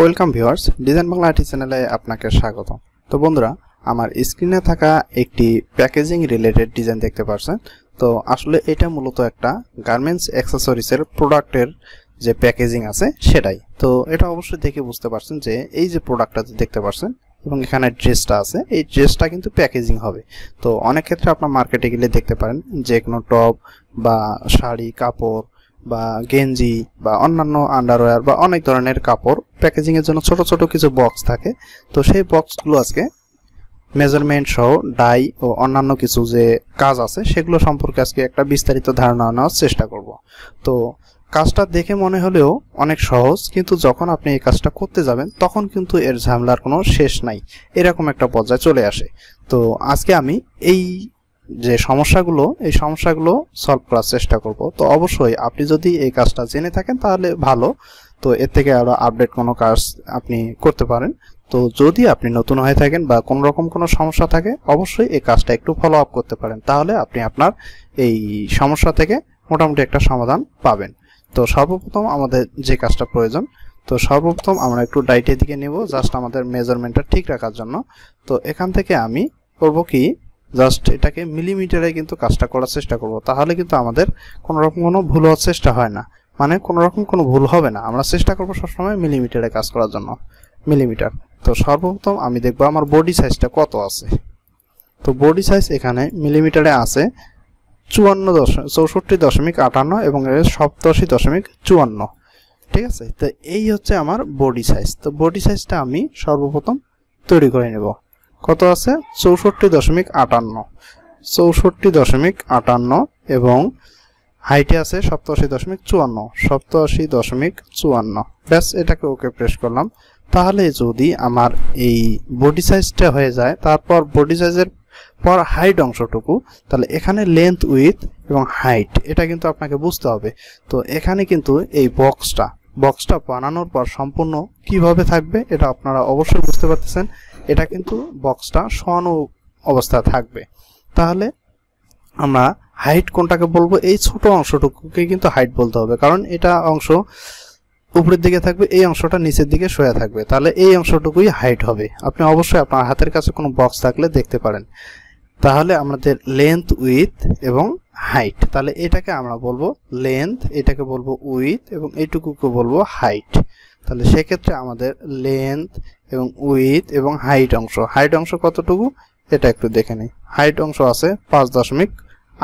welcome viewers design Bangla arty চ্যানেলে আপনাকে স্বাগত তো বন্ধুরা আমার স্ক্রিনে থাকা একটি প্যাকেজিং রিলেটেড ডিজাইন দেখতে পাচ্ছেন তো আসলে এটা মূলত একটা গার্মেন্টস অ্যাক্সেসরিসের প্রোডাক্টের যে প্যাকেজিং আছে সেটাই তো এটা অবশ্যই দেখে বুঝতে পারছেন যে এই যে প্রোডাক্টটা দেখতে পাচ্ছেন এবং এখানে ড্রেসটা আছে এই ড্রেসটা কিন্তু প্যাকেজিং হবে তো অনেক ক্ষেত্রে আপনার মার্কেটে গেলে দেখতে পারেন যে কোনো টপ বা শাড়ি কাপড় বা গেঞ্জি বা অন্যান্য আন্ডারওয়্যার বা অনেক ধরনের কাপড় প্যাকেজিংয়ের জন্য ছোট ছোট কিছু বক্স থাকে তো সেই বক্সগুলো আজকে মেজারমেন্ট সহ ডাই ও অন্যান্য কিছু যে কাজ আছে সেগুলো সম্পর্কে আজকে একটা বিস্তারিত ধারণা নেওয়ার চেষ্টা করব তো কাজটা দেখে মনে হলেও অনেক সহজ কিন্তু যখন আপনি এই কাজটা করতে যাবেন তখন কিন্তু এর ঝামেলার কোনো শেষ নাই এরকম একটা পর্যায়ে চলে আসে তো আজকে আমি এই যে সমস্যাগুলো এই সমস্যাগুলো সলভ করার চেষ্টা করব তো অবশ্যই আপনি যদি এই কাজটা জেনে থাকেন তাহলে ভালো তো এর থেকে আরও আপডেট কোনো কাজ আপনি করতে পারেন তো যদি আপনি নতুন হয়ে থাকেন বা কোনো রকম কোনো সমস্যা থাকে অবশ্যই এই কাজটা একটু ফলো আপ করতে পারেন তাহলে আপনি আপনার এই সমস্যা থেকে মোটামুটি একটা সমাধান পাবেন তো সর্বপ্রথম আমাদের যে কাজটা প্রয়োজন তো সর্বপ্রথম আমরা একটু ডাইটের দিকে নেব জাস্ট আমাদের মেজারমেন্টটা ঠিক রাখার জন্য তো এখান থেকে আমি করব কি জাস্ট এটাকে মিলিমিটারে কিন্তু কাজটা করার চেষ্টা করব তাহলে কিন্তু আমাদের কোনো রকম কোনো ভুল হওয়ার চেষ্টা হয় না মানে কোনো রকম কোনো ভুল হবে না আমরা চেষ্টা করবো সবসময় মিলিমিটারে কাজ করার জন্য মিলিমিটার তো সর্বপ্রথম আমি দেখবো আমার বডি সাইজটা কত আছে তো বডি সাইজ এখানে মিলিমিটারে আছে চুয়ান্ন দশমিক চৌষট্টি দশমিক আটান্ন এবং সপ্তাশি দশমিক চুয়ান্ন ঠিক আছে তো এই হচ্ছে আমার বডি সাইজ তো বডি সাইজটা আমি সর্বপ্রথম তৈরি করে নেব কত আছে চৌষট্টি দশমিক আটান্ন চৌষট্টি দশমিক আটান্ন এবং হাইটে আছে সপ্তাশি দশমিক চুয়ান্ন সপ্তাশি দশমিক চুয়ান্ন ব্যাস এটাকে ওকে প্রেস করলাম তাহলে যদি আমার এই বডি সাইজটা হয়ে যায় তারপর বডি সাইজের পর হাইট অংশটুকু তাহলে এখানে লেন্থ উইথ এবং হাইট এটা কিন্তু আপনাকে বুঝতে হবে তো এখানে কিন্তু এই বক্সটা বক্সটা বানানোর পর সম্পূর্ণ কিভাবে থাকবে এটা আপনারা অবশ্যই বুঝতে পারতেছেন এটা কিন্তু বক্সটা সমান অবস্থায় থাকবে তাহলে আমরা হাইট কোনটাকে বলবো এই ছোট অংশটুকুকে কিন্তু হাইট বলতে হবে কারণ এটা অংশ উপরের দিকে থাকবে এই অংশটা নিচের দিকে সোয়া থাকবে তাহলে এই অংশটুকুই হাইট হবে আপনি অবশ্যই আপনার হাতের কাছে কোনো বক্স থাকলে দেখতে পারেন তাহলে আমাদের লেন্থ উইথ এবং হাইট তাহলে এটাকে আমরা বলবো লেন্থ এটাকে বলবো উইথ এবং এইটুকুকে বলবো হাইট তাহলে সেক্ষেত্রে আমাদের লেন্থ এবং উইথ এবং হাইট অংশ হাইট অংশ কতটুকু এটা একটু দেখে নিই হাইট অংশ আছে পাঁচ দশমিক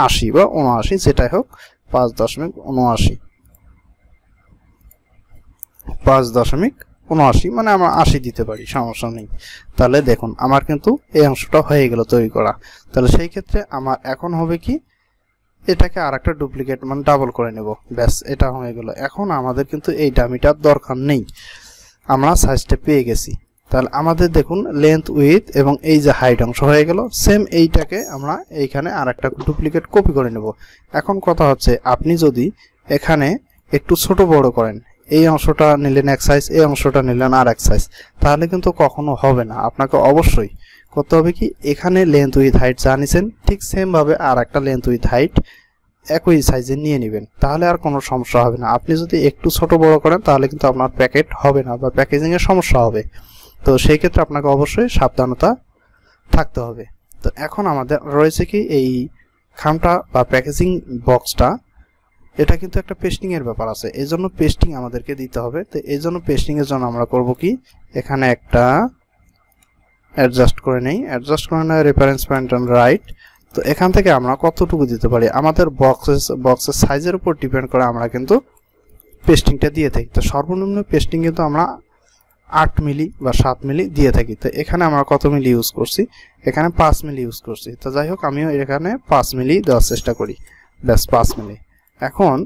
আশি বা উনআশি যেটাই হোক পাঁচ দশমিক উনআশি পাঁচ দশমিক উনআশি মানে আমরা আশি দিতে পারি সমস্যা নেই তাহলে দেখুন আমার কিন্তু এই অংশটা হয়ে গেল তৈরি করা তাহলে সেই ক্ষেত্রে আমার এখন হবে কি এটাকে আর একটা ডুপ্লিকেট মানে ডাবল করে নেব ব্যাস এটা হয়ে গেল এখন আমাদের কিন্তু এই ডামিটার দরকার নেই আমরা সাইজটা পেয়ে গেছি তাহলে আমাদের দেখুন লেন্থ উইথ এবং এই যে হাইট অংশ হয়ে গেল সেম এইটাকে আমরা এইখানে আর একটা ডুপ্লিকেট কপি করে নেব এখন কথা হচ্ছে আপনি যদি এখানে একটু ছোট বড় করেন এই অংশটা নিলেন এক সাইজ এই অংশটা নিলেন আর এক সাইজ তাহলে কিন্তু কখনো হবে না আপনাকে অবশ্যই করতে হবে কি এখানে লেন্থ উইথ হাইট যা নিছেন ঠিক সেমভাবে আর একটা লেন্থ উইথ হাইট একই সাইজে নিয়ে নেবেন তাহলে আর কোনো সমস্যা হবে না আপনি যদি একটু ছোট বড় করেন তাহলে কিন্তু আপনার প্যাকেট হবে না বা প্যাকেজিংয়ের সমস্যা হবে তো সেই ক্ষেত্রে আপনাকে অবশ্যই সাবধানতা থাকতে হবে তো এখন আমাদের রয়েছে কি এই খামটা বা প্যাকেজিং বক্সটা এটা কিন্তু একটা পেস্টিংয়ের ব্যাপার আছে এই জন্য পেস্টিং আমাদেরকে দিতে হবে তো এই জন্য পেস্টিংয়ের জন্য আমরা করব কি এখানে একটা অ্যাডজাস্ট করে নেই অ্যাডজাস্ট করে নেয় রেফারেন্স পয়েন্ট অ্যান্ড রাইট তো এখান থেকে আমরা কতটুকু দিতে পারি আমাদের বক্সেস বক্সের সাইজের উপর ডিপেন্ড করে আমরা কিন্তু পেস্টিংটা দিয়ে থাকি তো সর্বনিম্ন পেস্টিং কিন্তু আমরা আট মিলি বা সাত মিলি দিয়ে থাকি তো এখানে আমরা কত মিলি ইউজ করছি এখানে পাঁচ মিলি ইউজ করছি তো যাই হোক আমিও এখানে পাঁচ মিলি দেওয়ার চেষ্টা করি ব্যাস পাঁচ মিলি এখন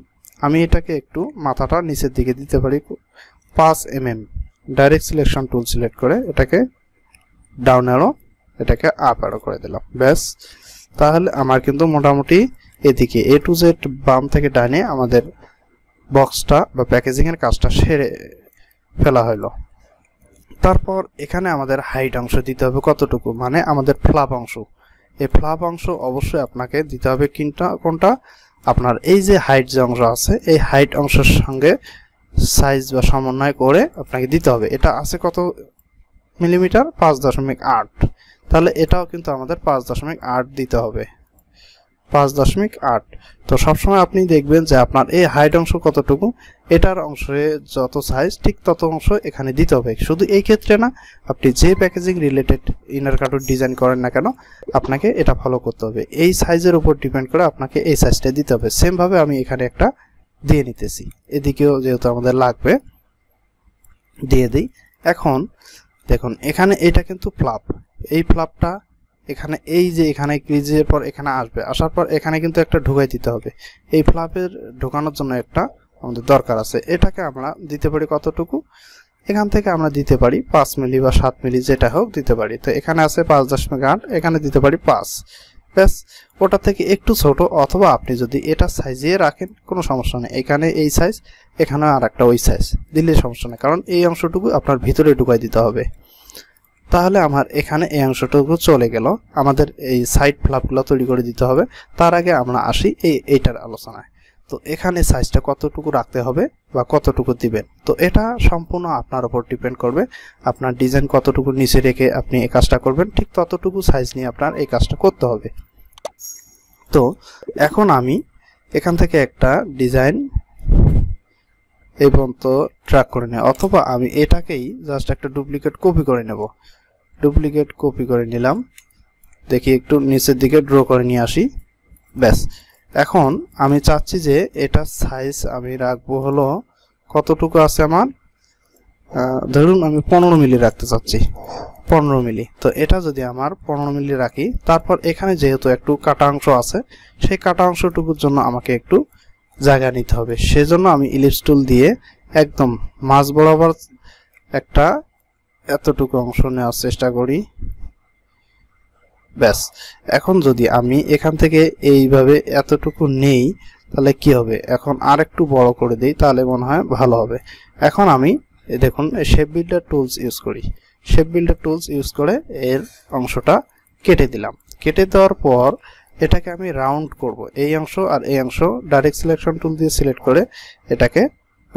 আমি এটাকে একটু মাথাটা নিচের দিকে দিতে পারি পাঁচ M M direct selection tool select করে এটাকে ডাউন আরো এটাকে আপ আরো করে দিলাম ব্যাস তাহলে আমার কিন্তু মোটামুটি এদিকে এ টু জেড বাম থেকে ডানে আমাদের বক্সটা বা প্যাকেজিংয়ের কাজটা সেরে ফেলা হলো তারপর এখানে আমাদের হাইট অংশ দিতে হবে কতটুকু মানে আমাদের ফ্লাপ অংশ এই ফ্লাপ অংশ অবশ্যই আপনাকে দিতে হবে কিনটা কোনটা আপনার এই যে হাইট যে অংশ আছে এই হাইট অংশের সঙ্গে সাইজ বা সমন্বয় করে আপনাকে দিতে হবে এটা আছে কত মিলিমিটার পাঁচ দশমিক আট তাহলে এটাও কিন্তু আমাদের পাঁচ দশমিক আট দিতে হবে পাঁচ দশমিক আট তো সবসময় আপনি দেখবেন যে আপনার এই হাইট অংশ কতটুকু এটার অংশে যত সাইজ ঠিক তত অংশ এখানে দিতে হবে শুধু এই ক্ষেত্রে না আপনি যে packaging related inner carton design করেন না কেন আপনাকে এটা ফলো করতে হবে এই সাইজের উপর ডিপেন্ড করে আপনাকে এই সাইজটা দিতে হবে সেমভাবে আমি এখানে একটা দিয়ে নিতেছি এদিকেও যেহেতু আমাদের লাগবে দিয়ে দিই এখন দেখুন এখানে এটা কিন্তু ফ্লাপ এই ফ্লাপটা এখানে এই যে এখানে ক্রিজের পর এখানে আসবে আসার পর এখানে কিন্তু একটা ঢুকাই দিতে হবে এই ফ্লাপের ঢোকানোর জন্য একটা আমাদের দরকার আছে এটাকে আমরা দিতে পারি কতটুকু এখান থেকে আমরা দিতে পারি পাঁচ মিলি বা সাত মিলি যেটা হোক দিতে পারি তো এখানে আছে পাঁচ দশমিক আট এখানে দিতে পারি পাঁচ ব্যাস ওটা থেকে একটু ছোট অথবা আপনি যদি এটা সাইজিয়ে রাখেন কোনো সমস্যা নেই এখানে এই সাইজ এখানে আর একটা ওই সাইজ দিলে সমস্যা নেই কারণ এই অংশটুকু আপনার ভিতরে ঢুকাই দিতে হবে তাহলে আমার এখানে এই অংশটুকু চলে গেল আমাদের এই সাইড ফ্লাপগুলো তৈরি করে দিতে হবে তার আগে আমরা আসি এই এইটার আলোচনায় তো এখানে সাইজটা কতটুকু রাখতে হবে বা কতটুকু দিবেন তো এটা সম্পূর্ণ আপনার ওপর ডিপেন্ড করবে আপনার ডিজাইন কতটুকু নিচে রেখে আপনি এই কাজটা করবেন ঠিক ততটুকু সাইজ নিয়ে আপনার এই কাজটা করতে হবে তো এখন আমি এখান থেকে একটা ডিজাইন এই পর্যন্ত ট্র্যাক করে নেয় অথবা আমি এটাকেই জাস্ট একটা ডুপ্লিকেট কপি করে নেব ডুপ্লিকেট কপি করে নিলাম দেখি একটু নিচের দিকে ড্র করে নিয়ে আসি ব্যাস এখন আমি চাচ্ছি যে এটা সাইজ আমি রাখবো হলো কতটুকু আছে আমার ধরুন আমি পনেরো মিলি রাখতে চাচ্ছি পনেরো মিলি তো এটা যদি আমার পনেরো মিলি রাখি তারপর এখানে যেহেতু একটু কাটা অংশ আছে সেই কাটা অংশটুকুর জন্য আমাকে একটু জায়গা নিতে হবে সেজন্য আমি ইলিপস টুল দিয়ে একদম মাছ বরাবর একটা এতটুকু অংশ নেওয়ার চেষ্টা করি ব্যাস এখন যদি আমি এখান থেকে এইভাবে এতটুকু নেই তাহলে কি হবে এখন আর একটু বড় করে দিই তাহলে মনে হয় ভালো হবে এখন আমি দেখুন শেপ বিল্ডার টুলস ইউজ করি শেপ বিল্ডার টুলস ইউজ করে এর অংশটা কেটে দিলাম কেটে দেওয়ার পর এটাকে আমি রাউন্ড করব এই অংশ আর এই অংশ ডাইরেক্ট সিলেকশন টুল দিয়ে সিলেক্ট করে এটাকে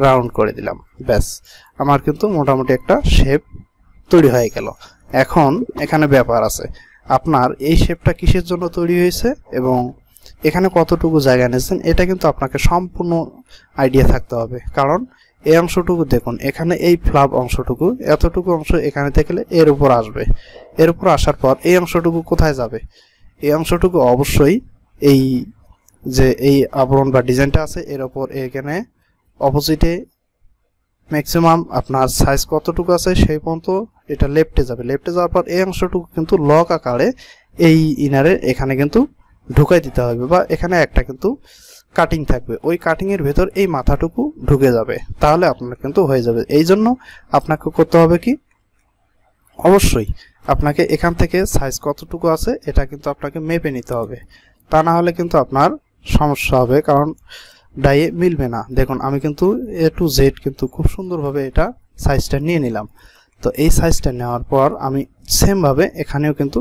রাউন্ড করে দিলাম ব্যাস আমার কিন্তু মোটামুটি একটা শেপ তৈরি হয়ে গেল এখন এখানে ব্যাপার আছে আপনার এই শেপটা কিসের জন্য তৈরি হয়েছে এবং এখানে কতটুকু জায়গা নিয়েছেন এটা কিন্তু আপনাকে সম্পূর্ণ আইডিয়া থাকতে হবে কারণ এই অংশটুকু দেখুন এখানে এই ফ্লাব অংশটুকু এতটুকু অংশ এখানে থাকলে এর উপর আসবে এর উপর আসার পর এই অংশটুকু কোথায় যাবে এই অংশটুকু অবশ্যই এই যে এই আবরণ বা ডিজাইনটা আছে এর ওপর এখানে অপোজিটে ম্যাক্সিমাম আপনার সাইজ কতটুকু আছে সেই পর্যন্ত এটা লেফটে যাবে লেফটে যাওয়ার পর এই অংশটুকু কিন্তু লক আকারে এই ইনারে এখানে কিন্তু ঢুকাই দিতে হবে বা এখানে একটা কিন্তু কাটিং থাকবে ওই কাটিংয়ের ভেতর এই মাথাটুকু ঢুকে যাবে তাহলে আপনার কিন্তু হয়ে যাবে এই জন্য আপনাকে করতে হবে কি অবশ্যই আপনাকে এখান থেকে সাইজ কতটুকু আছে এটা কিন্তু আপনাকে মেপে নিতে হবে তা না হলে কিন্তু আপনার সমস্যা হবে কারণ ডাইয়ে মিলবে না দেখুন আমি কিন্তু এ টু জেড কিন্তু খুব সুন্দরভাবে এটা সাইজটা নিয়ে নিলাম তো এই সাইজটা নেওয়ার পর আমি সেমভাবে এখানেও কিন্তু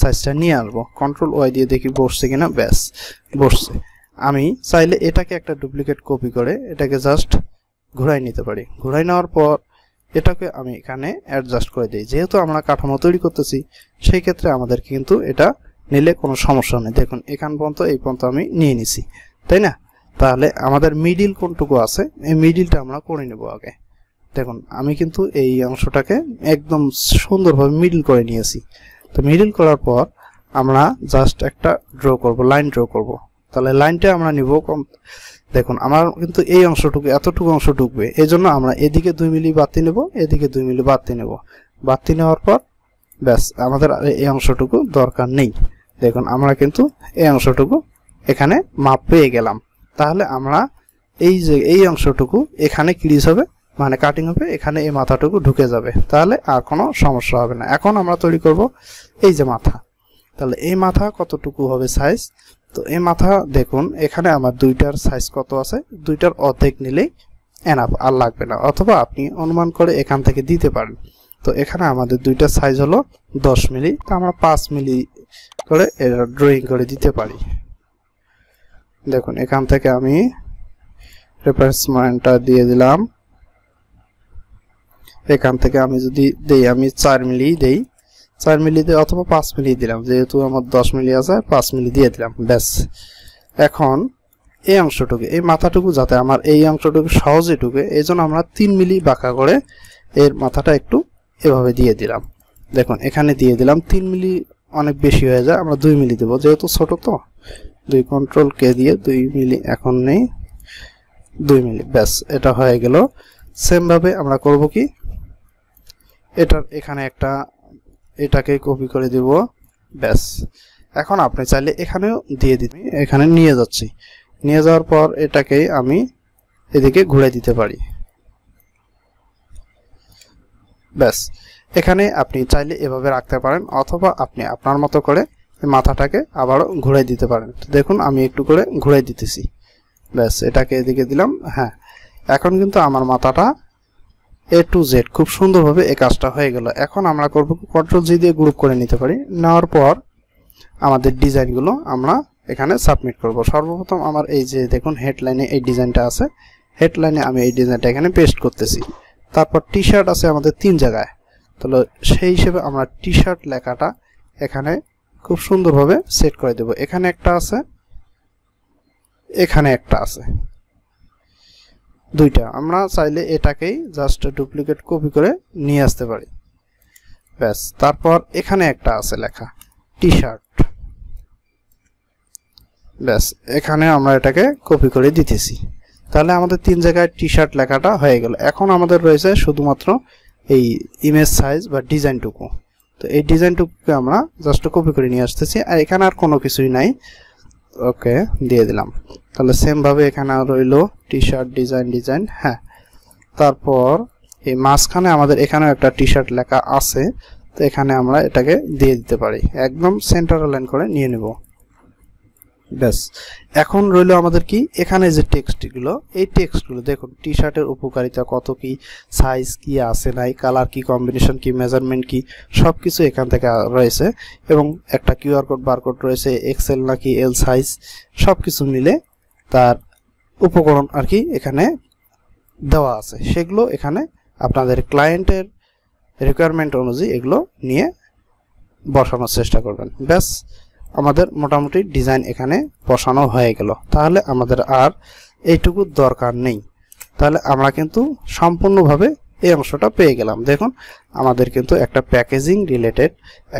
সাইজটা নিয়ে আসবো কন্ট্রোল ওয়াই দিয়ে দেখি বসছে কিনা ব্যাস বসছে আমি চাইলে এটাকে একটা ডুপ্লিকেট কপি করে এটাকে জাস্ট ঘুরাই নিতে পারি ঘুরাই নেওয়ার পর এটাকে আমি এখানে অ্যাডজাস্ট করে দিই যেহেতু আমরা কাঠামো তৈরি করতেছি সেই ক্ষেত্রে আমাদের কিন্তু এটা নিলে কোনো সমস্যা নেই দেখুন এখান পর্যন্ত এই পর্যন্ত আমি নিয়ে নিছি তাই না তাহলে আমাদের মিডিল কোনটুকু আছে এই মিডিলটা আমরা করে নেব আগে দেখুন আমি কিন্তু এই অংশটাকে একদম সুন্দরভাবে মিডিল করে নিয়েছি তো মিডিল করার পর আমরা জাস্ট একটা ড্র করব লাইন ড্র করব তাহলে লাইনটা আমরা নিব কম দেখুন আমার কিন্তু এই অংশটুকু এতটুকু অংশ ঢুকবে এই জন্য আমরা এদিকে দুই মিলি বাতি নেব এদিকে দুই মিলি বাতি নেব বাতি নেওয়ার পর ব্যাস আমাদের এই অংশটুকু দরকার নেই দেখুন আমরা কিন্তু এই অংশটুকু এখানে মাপ পেয়ে গেলাম তাহলে আমরা এই যে এই অংশটুকু এখানে ক্রিজ হবে মানে কাটিং হবে এখানে এই মাথাটুকু ঢুকে যাবে তাহলে আর কোনো সমস্যা হবে না এখন আমরা তৈরি করব এই যে মাথা তাহলে এই মাথা কতটুকু হবে সাইজ তো এই মাথা দেখুন এখানে আমার দুইটার সাইজ কত আছে দুইটার অর্ধেক নিলেই এনাফ আর লাগবে না অথবা আপনি অনুমান করে এখান থেকে দিতে পারেন তো এখানে আমাদের দুইটা সাইজ হলো দশ মিলি তো আমরা পাঁচ মিলি করে এটা ড্রয়িং করে দিতে পারি দেখুন এখান থেকে আমি রেফারেন্সমেন্টটা দিয়ে দিলাম এখান থেকে আমি যদি দেই আমি চার মিলি দেই চার মিলি দিয়ে অথবা পাঁচ মিলি দিলাম যেহেতু আমার দশ মিলি আছে পাঁচ মিলি দিয়ে দিলাম ব্যাস এখন এই অংশটুকু এই মাথাটুকু যাতে আমার এই অংশটুকু সহজে ঢুকে এই জন্য আমরা তিন মিলি বাঁকা করে এর মাথাটা একটু এভাবে দিয়ে দিলাম দেখুন এখানে দিয়ে দিলাম তিন মিলি অনেক বেশি হয়ে যায় আমরা দুই মিলি দেবো যেহেতু ছোট তো দুই কন্ট্রোল কে দিয়ে দুই মিলি এখন নেই দুই মিলি ব্যাস এটা হয়ে গেল সেমভাবে আমরা করব কি এটার এখানে একটা এটাকে কপি করে দেব ব্যাস এখন আপনি চাইলে এখানেও দিয়ে দিতে এখানে নিয়ে যাচ্ছি নিয়ে যাওয়ার পর এটাকে আমি এদিকে ঘুরে দিতে পারি ব্যাস এখানে আপনি চাইলে এভাবে রাখতে পারেন অথবা আপনি আপনার মতো করে মাথাটাকে আবারও ঘুরে দিতে পারেন দেখুন আমি একটু করে ঘুরে দিতেছি ব্যাস এটাকে এদিকে দিলাম হ্যাঁ এখন কিন্তু আমার মাথাটা এ টু জেড খুব সুন্দরভাবে এই কাজটা হয়ে গেল এখন আমরা করব কন্ট্রোল জি দিয়ে গ্রুপ করে নিতে পারি নেওয়ার পর আমাদের ডিজাইনগুলো আমরা এখানে সাবমিট করব সর্বপ্রথম আমার এই যে দেখুন হেডলাইনে এই ডিজাইনটা আছে হেডলাইনে আমি এই ডিজাইনটা এখানে পেস্ট করতেছি তারপর টি শার্ট আছে আমাদের তিন জায়গায় তাহলে সেই হিসেবে আমরা টি শার্ট লেখাটা এখানে খুব সুন্দরভাবে সেট করে দেব এখানে একটা আছে এখানে একটা আছে দুইটা আমরা চাইলে এটাকেই জাস্ট ডুপ্লিকেট কপি করে নিয়ে আসতে পারি ব্যাস তারপর এখানে একটা আছে লেখা টি শার্ট ব্যাস এখানে আমরা এটাকে কপি করে দিতেছি তাহলে আমাদের তিন জায়গায় টি শার্ট লেখাটা হয়ে গেল এখন আমাদের রয়েছে শুধুমাত্র এই ইমেজ সাইজ বা ডিজাইনটুকু তো এই ডিজাইনটুকুকে আমরা জাস্ট কপি করে নিয়ে আসতেছি আর এখানে আর কোনো কিছুই নাই ওকে দিয়ে দিলাম তাহলে সেমভাবে এখানে রইল টি শার্ট ডিজাইন ডিজাইন হ্যাঁ তারপর এই মাঝখানে আমাদের এখানেও একটা টি শার্ট লেখা আছে তো এখানে আমরা এটাকে দিয়ে দিতে পারি একদম সেন্টার লাইন করে নিয়ে নেব ব্যাস এখন রইল আমাদের কি এখানে যে টেক্সটগুলো এই টেক্সটগুলো দেখুন টি শার্টের উপকারিতা কত কি সাইজ কি আছে নাই কালার কি কম্বিনেশন কি মেজারমেন্ট কি সব কিছু এখান থেকে রয়েছে এবং একটা কিউআর কোড বারকোড রয়েছে এক্সেল নাকি এল সাইজ সব কিছু মিলে তার উপকরণ আর কি এখানে দেওয়া আছে সেগুলো এখানে আপনাদের ক্লায়েন্টের রিকোয়ারমেন্ট অনুযায়ী এগুলো নিয়ে বসানোর চেষ্টা করবেন ব্যাস আমাদের মোটামুটি ডিজাইন এখানে বসানো হয়ে গেল তাহলে আমাদের আর এইটুকু দরকার নেই তাহলে আমরা কিন্তু সম্পূর্ণভাবে এই অংশটা পেয়ে গেলাম দেখুন আমাদের কিন্তু একটা প্যাকেজিং রিলেটেড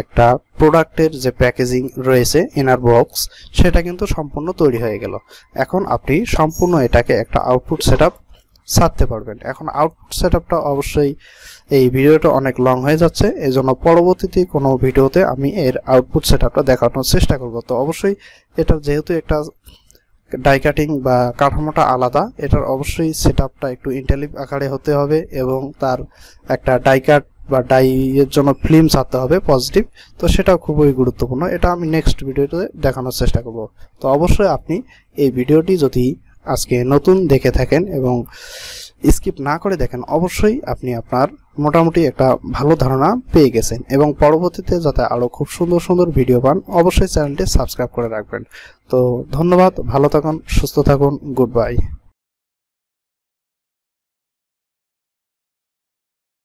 একটা প্রোডাক্টের যে প্যাকেজিং রয়েছে ইনার বক্স সেটা কিন্তু সম্পূর্ণ তৈরি হয়ে গেল এখন আপনি সম্পূর্ণ এটাকে একটা আউটপুট সেট ছাড়তে পারবেন এখন আউট সেটআপটা অবশ্যই এই ভিডিওটা অনেক লং হয়ে যাচ্ছে এই জন্য পরবর্তীতে কোনো ভিডিওতে আমি এর আউটপুট সেটআপটা দেখানোর চেষ্টা করব তো অবশ্যই এটা যেহেতু একটা ডাই কাটিং বা কাঠামোটা আলাদা এটার অবশ্যই সেট একটু ইন্টেলিভ আকারে হতে হবে এবং তার একটা ডাই কাট বা ডাইয়ের জন্য ফিল্ম ছাড়তে হবে পজিটিভ তো সেটা খুবই গুরুত্বপূর্ণ এটা আমি নেক্সট ভিডিওতে দেখানোর চেষ্টা করব তো অবশ্যই আপনি এই ভিডিওটি যদি আজকে নতুন দেখে থাকেন এবং স্কিপ না করে দেখেন অবশ্যই আপনি আপনার মোটামুটি একটা ভালো ধারণা পেয়ে গেছেন এবং পরবর্তীতে যাতে আরও খুব সুন্দর সুন্দর ভিডিও পান অবশ্যই চ্যানেলটি সাবস্ক্রাইব করে রাখবেন তো ধন্যবাদ ভালো থাকুন সুস্থ থাকুন গুড বাই